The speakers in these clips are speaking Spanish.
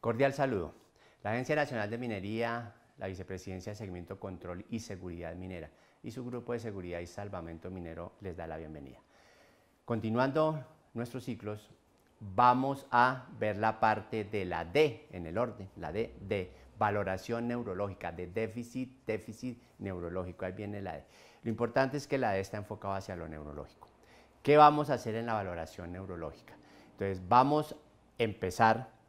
Cordial saludo. La Agencia Nacional de Minería, la Vicepresidencia de Segmento Control y Seguridad Minera y su Grupo de Seguridad y Salvamento Minero les da la bienvenida. Continuando nuestros ciclos, vamos a ver la parte de la D en el orden, la D de valoración neurológica, de déficit, déficit neurológico. Ahí viene la D. Lo importante es que la D está enfocada hacia lo neurológico. ¿Qué vamos a hacer en la valoración neurológica? Entonces, vamos a empezar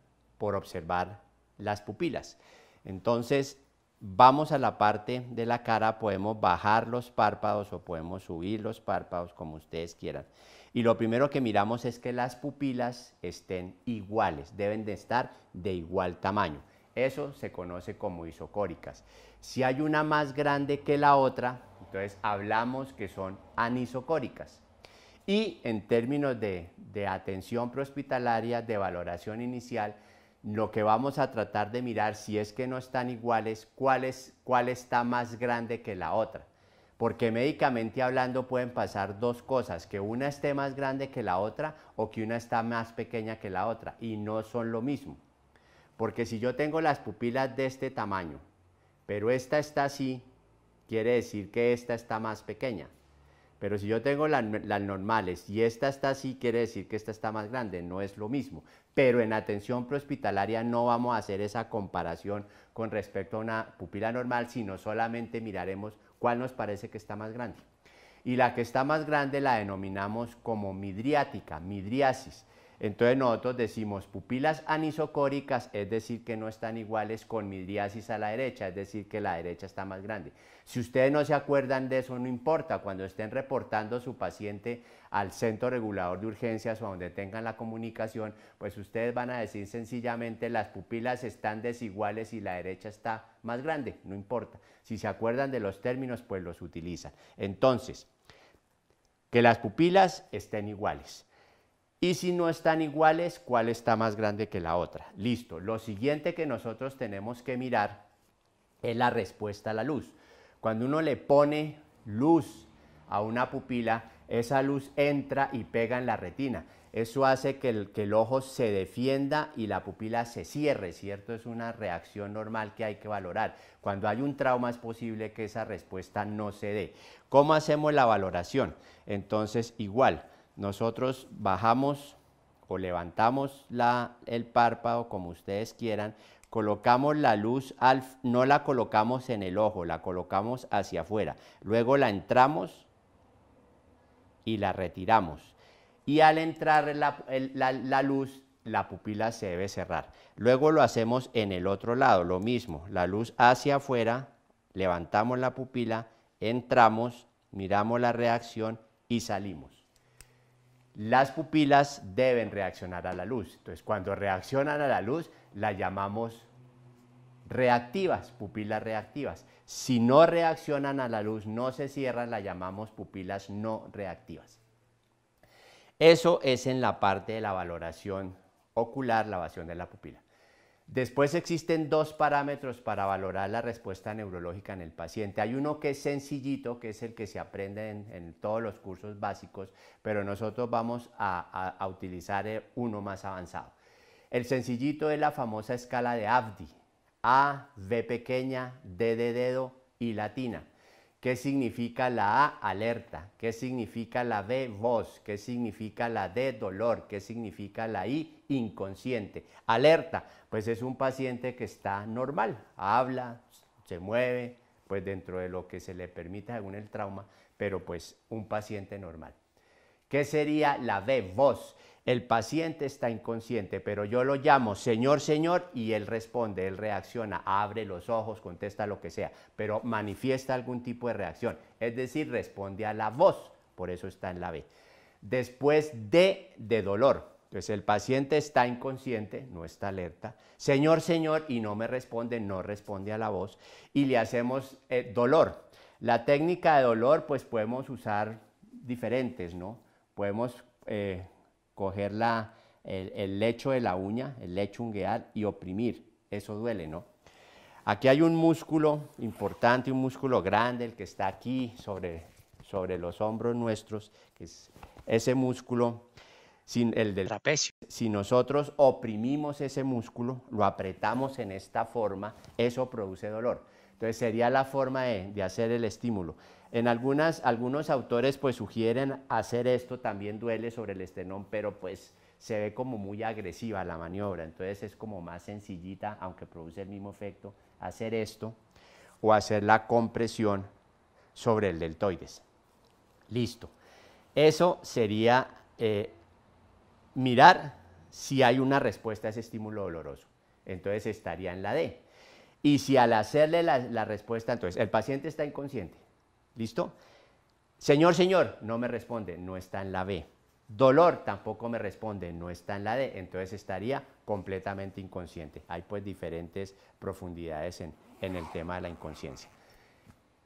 por observar las pupilas. Entonces, vamos a la parte de la cara, podemos bajar los párpados o podemos subir los párpados como ustedes quieran. Y lo primero que miramos es que las pupilas estén iguales, deben de estar de igual tamaño. Eso se conoce como isocóricas. Si hay una más grande que la otra, entonces hablamos que son anisocóricas. Y en términos de, atención prehospitalaria, de valoración inicial, lo que vamos a tratar de mirar, si es que no están iguales, cuál, cuál está más grande que la otra. Porque médicamente hablando pueden pasar dos cosas, que una esté más grande que la otra o que una está más pequeña que la otra. Y no son lo mismo. Porque si yo tengo las pupilas de este tamaño, pero esta está así, quiere decir que esta está más pequeña. Pero si yo tengo las, normales y esta está así, quiere decir que esta está más grande, no es lo mismo. Pero en atención prehospitalaria no vamos a hacer esa comparación con respecto a una pupila normal, sino solamente miraremos cuál nos parece que está más grande. Y la que está más grande la denominamos como midriática, midriasis. Entonces nosotros decimos pupilas anisocóricas, es decir, que no están iguales con midriasis a la derecha, es decir, que la derecha está más grande. Si ustedes no se acuerdan de eso, no importa, cuando estén reportando su paciente al centro regulador de urgencias o a donde tengan la comunicación, pues ustedes van a decir sencillamente las pupilas están desiguales y la derecha está más grande, no importa. Si se acuerdan de los términos, pues los utilizan. Entonces, que las pupilas estén iguales. Y si no están iguales, ¿cuál está más grande que la otra? Listo. Lo siguiente que nosotros tenemos que mirar es la respuesta a la luz. Cuando uno le pone luz a una pupila, esa luz entra y pega en la retina. Eso hace que el, que el ojo se defienda y la pupila se cierre, ¿cierto? Es una reacción normal que hay que valorar. Cuando hay un trauma es posible que esa respuesta no se dé. ¿Cómo hacemos la valoración? Entonces, igual, nosotros bajamos o levantamos el párpado, como ustedes quieran, colocamos la luz, al, no la colocamos en el ojo, la colocamos hacia afuera. Luego la entramos y la retiramos. Y al entrar la luz, la pupila se debe cerrar. Luego lo hacemos en el otro lado, lo mismo, la luz hacia afuera, levantamos la pupila, entramos, miramos la reacción y salimos las pupilas deben reaccionar a la luz. Entonces, cuando reaccionan a la luz, las llamamos reactivas, pupilas reactivas. Si no reaccionan a la luz, no se cierran, las llamamos pupilas no reactivas. Eso es en la parte de la valoración ocular, la evasión de la pupila. Después existen dos parámetros para valorar la respuesta neurológica en el paciente. Hay uno que es sencillito, que es el que se aprende en, todos los cursos básicos, pero nosotros vamos a, utilizar eh, uno más avanzado. El sencillito es la famosa escala de ABDI, A, B pequeña, D de dedo y latina. ¿Qué significa la A, alerta? ¿Qué significa la B, voz? ¿Qué significa la D, dolor? ¿Qué significa la I, inconsciente? Alerta, pues es un paciente que está normal, habla, se mueve, pues dentro de lo que se le permita según el trauma, pero pues un paciente normal. ¿Qué sería la B, voz? El paciente está inconsciente, pero yo lo llamo Señor, Señor, y él responde, él reacciona, abre los ojos, contesta lo que sea, pero manifiesta algún tipo de reacción, es decir, responde a la voz, por eso está en la B. Después D de dolor, entonces el paciente está inconsciente, no está alerta, Señor, Señor, y no me responde, no responde a la voz, y le hacemos eh, dolor. La técnica de dolor, pues podemos usar diferentes, ¿no? Podemos eh, coger el, lecho de la uña, el lecho ungueal y oprimir. Eso duele, ¿no? Aquí hay un músculo importante, un músculo grande, el que está aquí sobre, los hombros nuestros, que es ese músculo, el del trapecio. Si nosotros oprimimos ese músculo, lo apretamos en esta forma, eso produce dolor. Entonces sería la forma de, hacer el estímulo. En algunas, algunos autores pues sugieren hacer esto, también duele sobre el estenón, pero pues se ve como muy agresiva la maniobra, entonces es como más sencillita, aunque produce el mismo efecto, hacer esto o hacer la compresión sobre el deltoides. Listo. Eso sería eh, mirar si hay una respuesta a ese estímulo doloroso. Entonces estaría en la D. Y si al hacerle la, respuesta, entonces, el paciente está inconsciente, ¿listo? Señor, señor, no me responde, no está en la B. Dolor tampoco me responde, no está en la D, entonces estaría completamente inconsciente. Hay pues diferentes profundidades en, en el tema de la inconsciencia.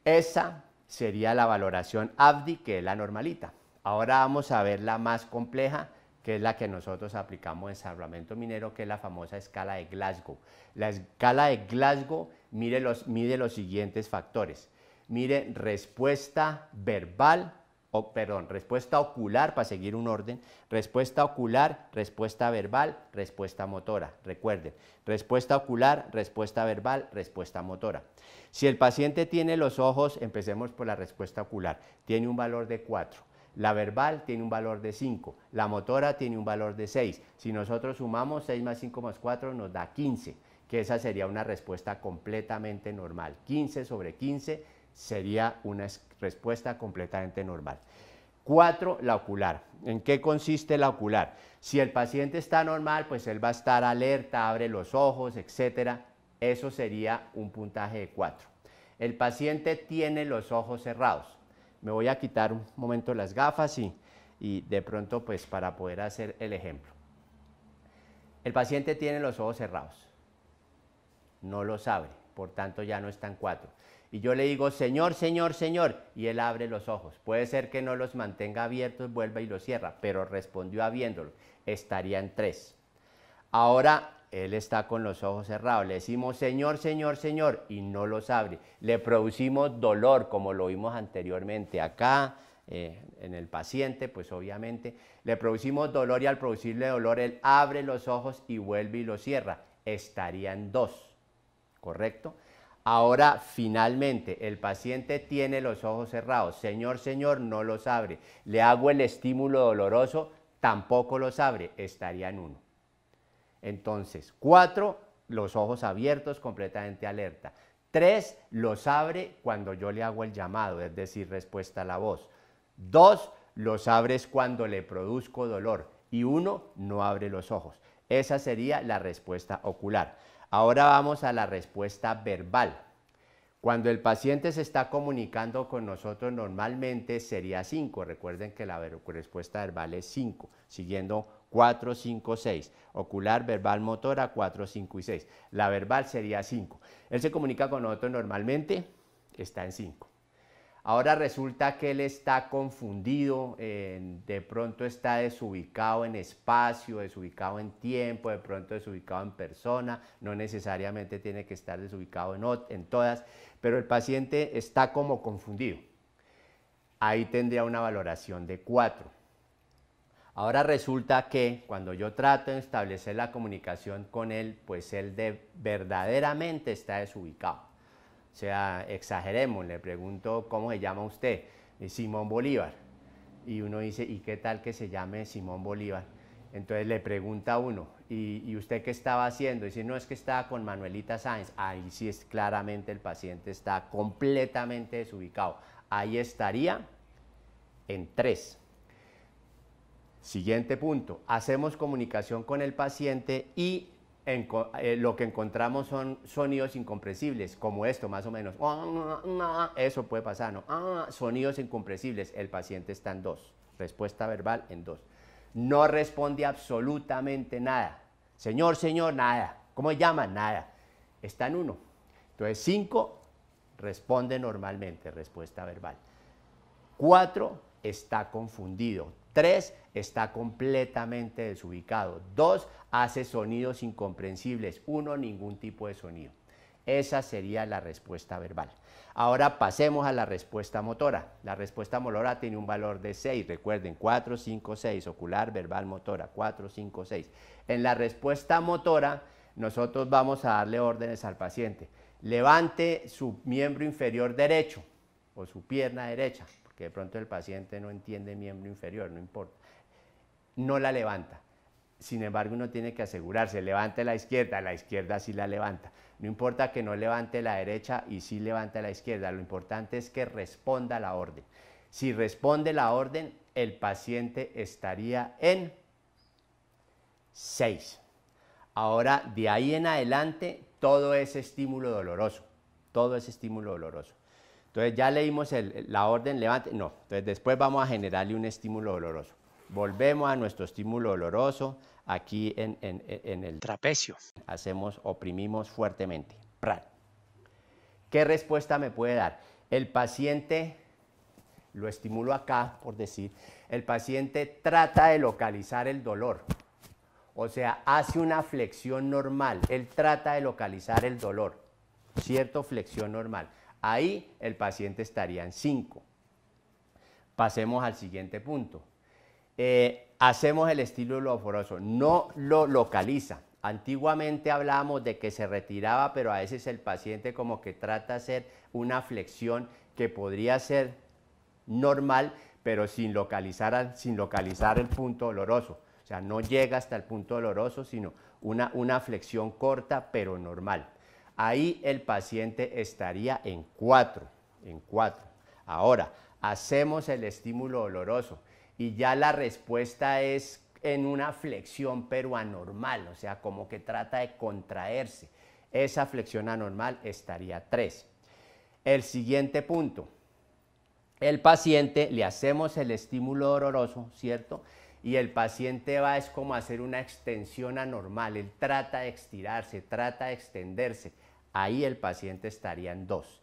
Esa sería la valoración ABDI, que es la normalita. Ahora vamos a ver la más compleja, que es la que nosotros aplicamos en salvamento minero, que es la famosa escala de Glasgow. La escala de Glasgow mide los, siguientes factores. Mire respuesta verbal, o, perdón, respuesta ocular, para seguir un orden, respuesta ocular, respuesta verbal, respuesta motora. Recuerden, respuesta ocular, respuesta verbal, respuesta motora. Si el paciente tiene los ojos, empecemos por la respuesta ocular, tiene un valor de 4 la verbal tiene un valor de 5, la motora tiene un valor de 6. Si nosotros sumamos 6 más 5 más 4 nos da 15, que esa sería una respuesta completamente normal. 15 sobre 15 sería una respuesta completamente normal. 4. La ocular. ¿En qué consiste la ocular? Si el paciente está normal, pues él va a estar alerta, abre los ojos, etc. Eso sería un puntaje de 4. El paciente tiene los ojos cerrados me voy a quitar un momento las gafas y, y de pronto pues para poder hacer el ejemplo. El paciente tiene los ojos cerrados, no los abre, por tanto ya no están cuatro. Y yo le digo, Señor, Señor, Señor, y él abre los ojos. Puede ser que no los mantenga abiertos, vuelva y los cierra, pero respondió habiéndolo, estaría en tres. Ahora él está con los ojos cerrados. Le decimos, Señor, Señor, Señor, y no los abre. Le producimos dolor, como lo vimos anteriormente acá, eh, en el paciente, pues obviamente. Le producimos dolor y al producirle dolor, él abre los ojos y vuelve y los cierra. estaría en dos, ¿correcto? Ahora, finalmente, el paciente tiene los ojos cerrados. Señor, Señor, no los abre. Le hago el estímulo doloroso, tampoco los abre. estaría en uno. Entonces, cuatro, los ojos abiertos, completamente alerta. Tres, los abre cuando yo le hago el llamado, es decir, respuesta a la voz. Dos, los abres cuando le produzco dolor. Y uno, no abre los ojos. Esa sería la respuesta ocular. Ahora vamos a la respuesta verbal. Cuando el paciente se está comunicando con nosotros normalmente sería 5. Recuerden que la respuesta verbal es 5, siguiendo 4, 5, 6. Ocular, verbal, motora, 4, 5 y 6. La verbal sería 5. Él se comunica con otro normalmente, está en 5. Ahora resulta que él está confundido, eh, de pronto está desubicado en espacio, desubicado en tiempo, de pronto desubicado en persona, no necesariamente tiene que estar desubicado en, en todas, pero el paciente está como confundido. Ahí tendría una valoración de 4. Ahora resulta que cuando yo trato de establecer la comunicación con él, pues él de, verdaderamente está desubicado. O sea, exageremos, le pregunto, ¿cómo se llama usted? Eh, Simón Bolívar. Y uno dice, ¿y qué tal que se llame Simón Bolívar? Entonces le pregunta uno, ¿y, usted qué estaba haciendo? Y dice, no, es que estaba con Manuelita Sáenz. Ahí sí es claramente el paciente está completamente desubicado. Ahí estaría en tres. Siguiente punto, hacemos comunicación con el paciente y en, eh, lo que encontramos son sonidos incompresibles como esto más o menos. Ah, ah, ah, eso puede pasar, ¿no? Sonidos incompresibles el paciente está en dos. Respuesta verbal en dos. No responde absolutamente nada. Señor, señor, nada. ¿Cómo llama? Nada. Está en uno. Entonces, cinco, responde normalmente, respuesta verbal. Cuatro, está confundido 3. está completamente desubicado. 2. hace sonidos incomprensibles. Uno, ningún tipo de sonido. Esa sería la respuesta verbal. Ahora pasemos a la respuesta motora. La respuesta motora tiene un valor de 6. Recuerden, 4, 5, 6, ocular, verbal, motora, 4, 5, 6. En la respuesta motora, nosotros vamos a darle órdenes al paciente. Levante su miembro inferior derecho o su pierna derecha que de pronto el paciente no entiende miembro inferior, no importa, no la levanta. Sin embargo, uno tiene que asegurarse, levante la izquierda, la izquierda sí la levanta. No importa que no levante la derecha y sí levante la izquierda, lo importante es que responda la orden. Si responde la orden, el paciente estaría en 6. Ahora, de ahí en adelante, todo es estímulo doloroso, todo es estímulo doloroso. Entonces ya leímos la orden, levante, no, entonces después vamos a generarle un estímulo doloroso. Volvemos a nuestro estímulo doloroso aquí en, en el trapecio. Hacemos, oprimimos fuertemente. ¿Qué respuesta me puede dar? El paciente, lo estimulo acá por decir, el paciente trata de localizar el dolor. O sea, hace una flexión normal. Él trata de localizar el dolor. Cierto, flexión normal. Ahí el paciente estaría en 5. Pasemos al siguiente punto. Eh, hacemos el estilo loforoso. no lo localiza. Antiguamente hablábamos de que se retiraba, pero a veces el paciente como que trata de hacer una flexión que podría ser normal, pero sin localizar, sin localizar el punto doloroso. O sea, no llega hasta el punto doloroso, sino una flexión corta, pero normal ahí el paciente estaría en 4, en 4. Ahora, hacemos el estímulo doloroso y ya la respuesta es en una flexión pero anormal, o sea, como que trata de contraerse. Esa flexión anormal estaría 3. El siguiente punto, el paciente le hacemos el estímulo doloroso, ¿cierto? y el paciente va es como hacer una extensión anormal, él trata de estirarse, trata de extenderse, ahí el paciente estaría en dos.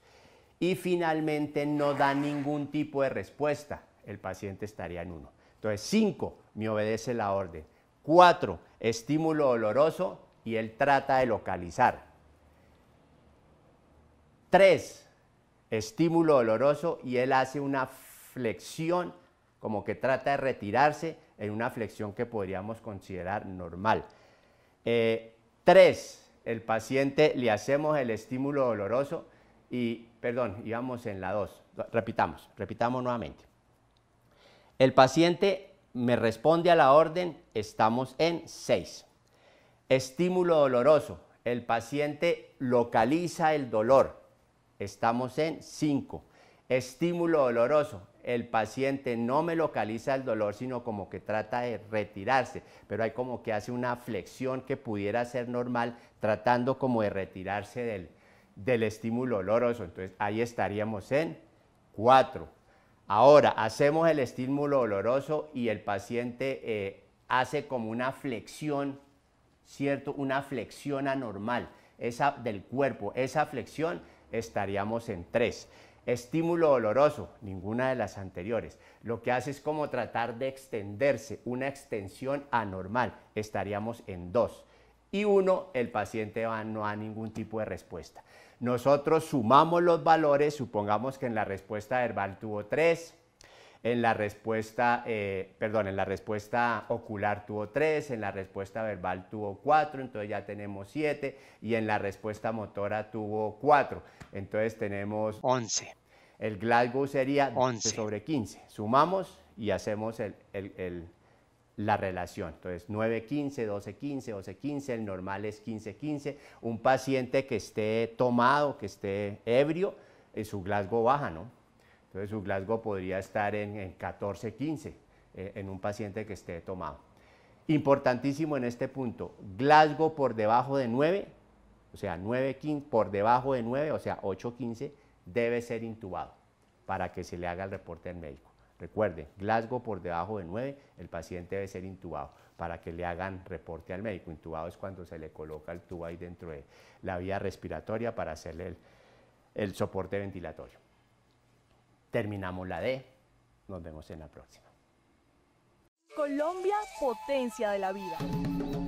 Y finalmente no da ningún tipo de respuesta, el paciente estaría en uno. Entonces 5, me obedece la orden. 4, estímulo doloroso y él trata de localizar. 3, estímulo doloroso y él hace una flexión como que trata de retirarse en una flexión que podríamos considerar normal. Eh, tres, el paciente le hacemos el estímulo doloroso y, perdón, íbamos en la dos. Repitamos, repitamos nuevamente. El paciente me responde a la orden, estamos en seis. Estímulo doloroso, el paciente localiza el dolor, estamos en cinco. Estímulo doloroso, el paciente no me localiza el dolor, sino como que trata de retirarse, pero hay como que hace una flexión que pudiera ser normal, tratando como de retirarse del, del estímulo doloroso. Entonces ahí estaríamos en 4. Ahora hacemos el estímulo doloroso y el paciente eh, hace como una flexión, ¿cierto? Una flexión anormal esa del cuerpo, esa flexión, estaríamos en 3. Estímulo doloroso, ninguna de las anteriores. Lo que hace es como tratar de extenderse, una extensión anormal, estaríamos en 2. Y uno. el paciente no ha ningún tipo de respuesta. Nosotros sumamos los valores, supongamos que en la respuesta verbal tuvo 3, en la respuesta, eh, perdón, en la respuesta ocular tuvo 3, en la respuesta verbal tuvo 4, entonces ya tenemos 7 y en la respuesta motora tuvo 4, entonces tenemos 11. El Glasgow sería 11 sobre 15. Sumamos y hacemos la relación. Entonces, 9-15, 12-15, 12 15 el normal es 15-15. Un paciente que esté tomado, que esté ebrio, eh, su Glasgow baja, ¿no? Entonces su Glasgow podría estar en, 14, 15 eh, en un paciente que esté tomado. Importantísimo en este punto, Glasgow por debajo de 9, o sea, 9, 15, por debajo de 9, o sea, 8, 15, debe ser intubado para que se le haga el reporte al médico. Recuerde, Glasgow por debajo de 9, el paciente debe ser intubado para que le hagan reporte al médico. Intubado es cuando se le coloca el tubo ahí dentro de la vía respiratoria para hacerle el soporte ventilatorio terminamos la D. Nos vemos en la próxima. Colombia, potencia de la vida.